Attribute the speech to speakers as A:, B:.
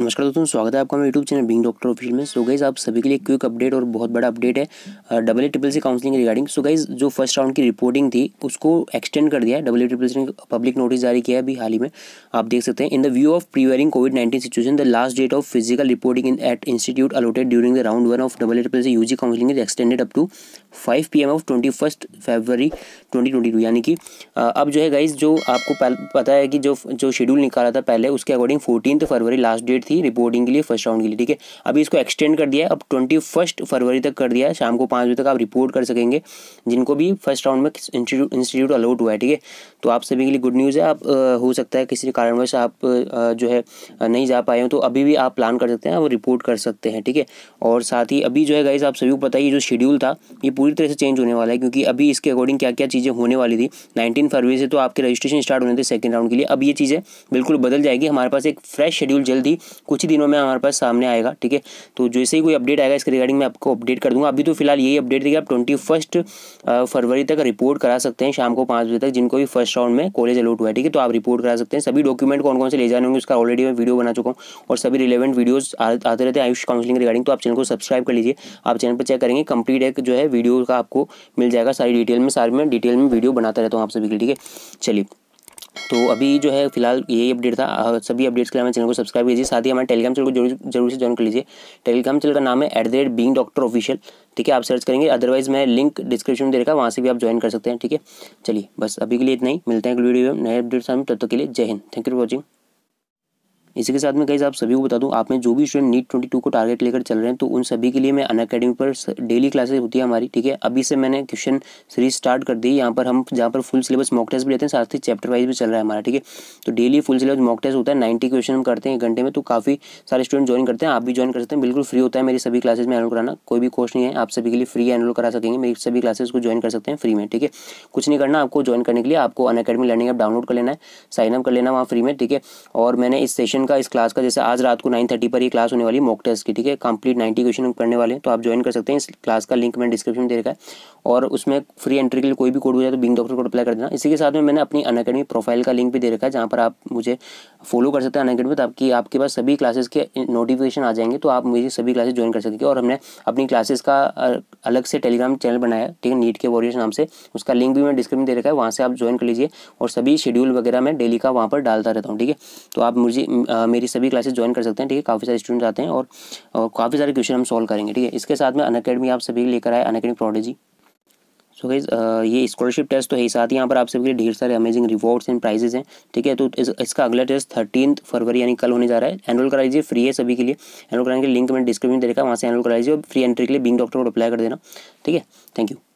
A: नमस्कार दोस्तों स्वागत है आपका मेरे YouTube channel being doctor official में सो गाइज आप सभी के लिए क्विक अपडेट और बहुत बड़ा अपडेट है double triple C counselling regarding so guys जो फर्स्ट राउंड की रिपोर्टिंग थी उसको एक्सटेंड कर दिया है डबल ट्रिपल सी ने पब्लिक नोटिस जारी किया है अभी हाल ही में आप देख सकते हैं in the view of prevailing COVID nineteen situation the last date of physical reporting in at institute allotted during the round one of double triple C U G counselling is extended up to five P M of twenty first February twenty twenty two यानी कि अब जो है guys जो आपको पता है कि जो जो शेड्यूल निकाला था पहले उसके अकॉर्डिंग फोर्टीन फरवरी लास्ट डेट थी रिपोर्टिंग के लिए फर्स्ट राउंड के लिए ठीक है अभी इसको एक्सटेंड कर दिया है अब ट्वेंटी फर्स्ट फरवरी तक कर दिया है शाम को पाँच बजे तक आप रिपोर्ट कर सकेंगे जिनको भी फर्स्ट राउंड में इंस्टीट्यूट अलाउट हुआ है ठीक है तो आप सभी के लिए गुड न्यूज़ है आप हो सकता है किसी कारणवश आप जो है नहीं जा पाए हो तो अभी भी आप प्लान कर सकते हैं और रिपोर्ट कर सकते हैं ठीक है और साथ ही अभी जो है गाइज आप सभी को पता ही जो शेड्यूल था ये पूरी तरह से चेंज होने वाला है क्योंकि अभी इसके अकॉर्डिंग क्या क्या चीज़ें होने वाली थी नाइनटीन फरवरी से तो आपके रजिस्ट्रेशन स्टार्ट होने थे सेकेंड राउंड के लिए अब ये चीज़ें बिल्कुल बदल जाएगी हमारे पास एक फ्रेश शेड्यूल जल्द ही कुछ ही दिनों में हमारे पास सामने आएगा ठीक है तो जैसे ही कोई अपडेट आएगा इसके रिगार्डिंग मैं आपको अपडेट कर दूंगा अभी तो फिलहाल यही अपडेट देखिए आप ट्वेंटी फर्स्ट फरवरी तक रिपोर्ट करा सकते हैं शाम को पाँच बजे तक जिनको भी फर्स्ट राउंड में कॉलेज अलॉट हुआ है ठीक है तो आप रिपोर्ट करा सकते हैं सभी डॉक्यूमेंट कौन कौन से ले जाने होंगे उसका ऑलरेडी मैं वीडियो बना चुका हूँ और सभी रिलेवेंट वीडियोज आते रहते हैं आयुष काउंसलिंग रिगार्डिंग तो आप चैनल को सब्सक्राइब कर लीजिए आप चैनल पर चेक करेंगे कंप्लीट एक जो है वीडियो का आपको मिल जाएगा सारी डिटेल में सारी में डिटेल में वीडियो बनाता रहता हूँ आप सभी के लिए ठीक है चलिए तो अभी जो है फिलहाल यही अपडेट था सभी अपडेट्स के लिए हमारे चैनल को सब्सक्राइब कीजिए साथ ही हमारे टेलीग्राम चैनल को जरूर जरूर से ज्वाइन कर लीजिए टेलीग्राम चैनल का नाम है at the rate being doctor official ठीक है आप सर्च करेंगे अदरवाइज़ मैं लिंक डिस्क्रिप्शन में दे रखा वहाँ से भी आप ज्वाइन कर सकते हैं ठीक है चलिए बस अभी के लिए इतना ही मिलते हैं वीडियो में नए अपडेट्स हम तब तक के लिए जय हिंद थैंक यू फॉर वॉचिंग इसी के साथ में कहीं आप सभी को बता दूं आप में जो भी स्टूडेंट नीट ट्वेंटी टू को टारगेट लेकर चल रहे हैं तो उन सभी के लिए मैं अन अकेडमी पर डेली क्लासेस होती है हमारी ठीक है अभी से मैंने क्वेश्चन सीरीज स्टार्ट कर दी यहाँ पर हम जहाँ पर फुल सिलेबस मॉक टेस्ट भी लेते हैं साथ ही चैप्टर वाइज भी चल रहा है हमारा ठीक है तो daily full syllabus mock test होता है नाइन्टी क्वेश्चन हम करते हैं एक घंटे में तो काफ़ी सारे स्टूडेंट ज्वाइन करते हैं आप भी ज्वाइन कर सकते हैं बिल्कुल फ्री होता है मेरी सभी क्लासेस में एनरोल कराना कोई भी कोर्स नहीं है आप सभी के लिए फ्री एनरोल करा सकेंगे मेरी सभी क्लासेस को ज्वाइन कर सकते हैं फ्री में ठीक है कुछ नहीं करना आपको ज्वाइन करने के लिए आपको Unacademy learning app download कर लेना है साइनअप कर लेना वहाँ फ्री में ठीक है और मैंने इस सेशन क्वेश्चन का इस क्लास का जैसे आज रात को नाइन थर्टी पर ये क्लास होने वाली है मॉक टेस्ट की ठीक है कंप्लीट नाइन्टी क्वेश्चन करने वाले हैं तो आप ज्वाइन कर सकते हैं इस क्लास का लिंक मैंने डिस्क्रिप्शन में दे रखा है और उसमें फ्री एंट्री के लिए कोई भी कोड हो जाए तो बिंग डॉक्टर को अप्लाई कर देना इसी के साथ में मैंने अपनी अन प्रोफाइल का लिंक भी दे रखा है जहाँ पर आप मुझे फॉलो कर सकते हैं अन तो आपकी आपके पास सभी क्लासेस के नोटिफिकेशन आ जाएंगे तो आप मुझे सभी क्लासेस ज्वाइन कर सकेंगे और हमने अपनी क्लासेस का अलग से टेलीग्राम चैनल बनाया ठीक है नीट के वॉरियर्स नाम से उसका लिंक भी मैं डिस्क्रिप्शन दे रखा है वहाँ से आप ज्वाइन कर लीजिए और सभी शेड्यूल वगैरह मैं डेली का वहाँ पर डालता रहता हूँ ठीक है तो आप मुझे आ, मेरी सभी क्लासेस ज्वाइन कर सकते हैं ठीक है काफ़ी सारे स्टूडेंट्स आते हैं और, और काफ़ी सारे क्वेश्चन हम सॉल्व करेंगे ठीक है इसके साथ में अनकेडमी आप सभी लेकर आए Unacademy prodigy so so guys ये स्कॉलरशिप टेस्ट तो है ही साथ ही यहाँ पर आप सभी के ढेर सारे अमेजिंग रिवॉर्ड्स एंड प्राइजेज हैं ठीक है तो इस, इसका अगला टेस्ट थर्टीन फरवरी यानी कल होने जा रहा है एनरोल करा लीजिए फ्री है सभी के लिए एनरोल कराने के लिंक मैंने डिस्क्रिप्शन में देखा वहाँ से एनरोल करा लीजिए और फ्री एंट्री के लिए बिंग डॉक्टर को अप्लाई कर देना ठीक है थैंक यू